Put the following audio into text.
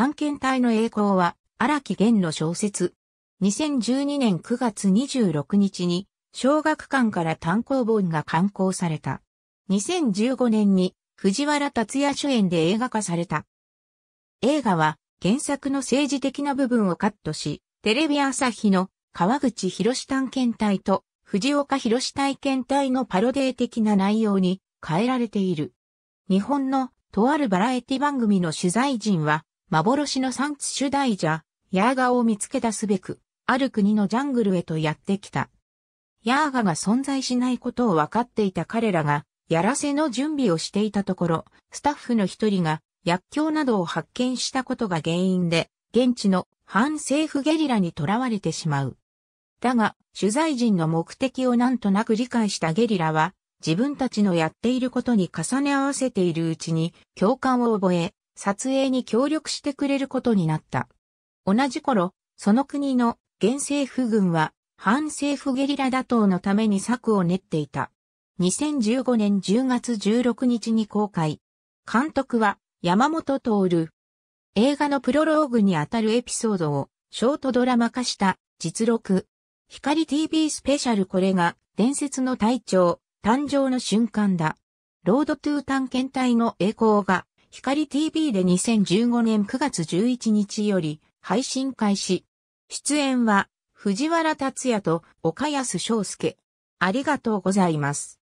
探検隊の栄光は、荒木源の小説。2012年9月26日に、小学館から単行本が刊行された。2015年に、藤原達也主演で映画化された。映画は、原作の政治的な部分をカットし、テレビ朝日の川口博士探検隊と藤岡博士体験隊のパロデー的な内容に変えられている。日本のとあるバラエティ番組の取材陣は、幻の産地主題者、ヤーガを見つけ出すべく、ある国のジャングルへとやってきた。ヤーガが存在しないことを分かっていた彼らが、やらせの準備をしていたところ、スタッフの一人が薬莢などを発見したことが原因で、現地の反政府ゲリラに囚われてしまう。だが、取材陣の目的をなんとなく理解したゲリラは、自分たちのやっていることに重ね合わせているうちに共感を覚え、撮影に協力してくれることになった。同じ頃、その国の現政府軍は反政府ゲリラ打倒のために策を練っていた。2015年10月16日に公開。監督は山本徹。映画のプロローグにあたるエピソードをショートドラマ化した実録。光 TV スペシャルこれが伝説の隊長誕生の瞬間だ。ロードトゥー探検隊の栄光が光 TV で2015年9月11日より配信開始。出演は藤原達也と岡安翔介。ありがとうございます。